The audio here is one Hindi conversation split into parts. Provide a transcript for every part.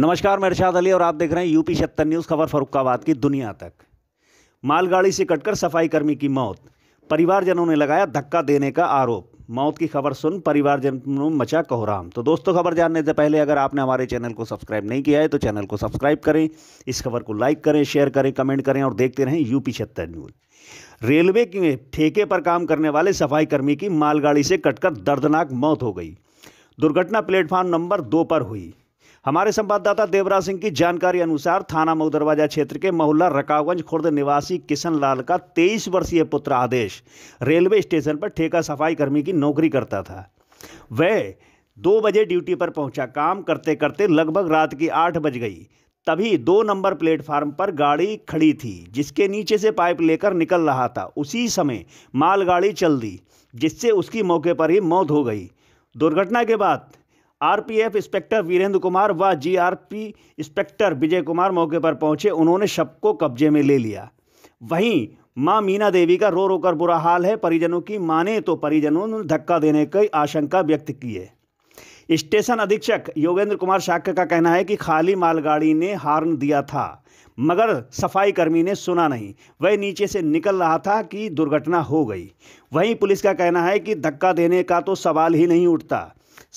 नमस्कार मैं इरशाद अली और आप देख रहे हैं यूपी छत्तर न्यूज़ खबर फरुखाबाद की दुनिया तक मालगाड़ी से कटकर सफाईकर्मी की मौत परिवारजनों ने लगाया धक्का देने का आरोप मौत की खबर सुन परिवारजनों मचा कोहराम तो दोस्तों खबर जानने से पहले अगर आपने हमारे चैनल को सब्सक्राइब नहीं किया है तो चैनल को सब्सक्राइब करें इस खबर को लाइक करें शेयर करें कमेंट करें और देखते रहें यूपी छत्तर न्यूज रेलवे के ठेके पर काम करने वाले सफाई कर्मी की मालगाड़ी से कटकर दर्दनाक मौत हो गई दुर्घटना प्लेटफार्म नंबर दो पर हुई हमारे संवाददाता देवराज सिंह की जानकारी अनुसार थाना मऊ दरवाजा क्षेत्र के मोहल्ला रकावगंज खुर्द निवासी किशन लाल का तेईस वर्षीय पुत्र आदेश रेलवे स्टेशन पर ठेका सफाई कर्मी की नौकरी करता था वह दो बजे ड्यूटी पर पहुंचा काम करते करते लगभग रात की आठ बज गई तभी दो नंबर प्लेटफार्म पर गाड़ी खड़ी थी जिसके नीचे से पाइप लेकर निकल रहा था उसी समय मालगाड़ी चल दी जिससे उसकी मौके पर ही मौत हो गई दुर्घटना के बाद आरपीएफ इंस्पेक्टर वीरेंद्र कुमार व जीआरपी इंस्पेक्टर विजय कुमार मौके पर पहुंचे उन्होंने शव को कब्जे में ले लिया वहीं मां मीना देवी का रो रोकर बुरा हाल है परिजनों की माने तो परिजनों ने धक्का देने की आशंका व्यक्त की है स्टेशन अधीक्षक योगेंद्र कुमार शाक्य का कहना है कि खाली मालगाड़ी ने हार्न दिया था मगर सफाई कर्मी ने सुना नहीं वह नीचे से निकल रहा था कि दुर्घटना हो गई वहीं पुलिस का कहना है कि धक्का देने का तो सवाल ही नहीं उठता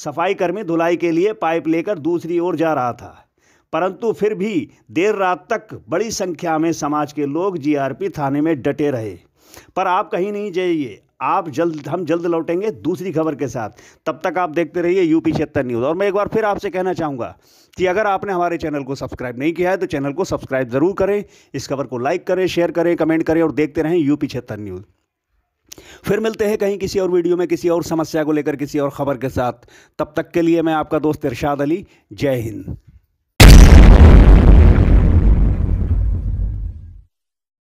सफाई कर्मी धुलाई के लिए पाइप लेकर दूसरी ओर जा रहा था परंतु फिर भी देर रात तक बड़ी संख्या में समाज के लोग जीआरपी थाने में डटे रहे पर आप कहीं नहीं जाइए आप जल्द हम जल्द लौटेंगे दूसरी खबर के साथ तब तक आप देखते रहिए यूपी छिहत्तर न्यूज़ और मैं एक बार फिर आपसे कहना चाहूँगा कि अगर आपने हमारे चैनल को सब्सक्राइब नहीं किया है तो चैनल को सब्सक्राइब ज़रूर करें इस खबर को लाइक करें शेयर करें कमेंट करें और देखते रहें यूपी छिहत्तर न्यूज़ फिर मिलते हैं कहीं किसी और वीडियो में किसी और समस्या को लेकर किसी और ख़बर के साथ तब तक के लिए मैं आपका दोस्त इरशाद अली जय हिंद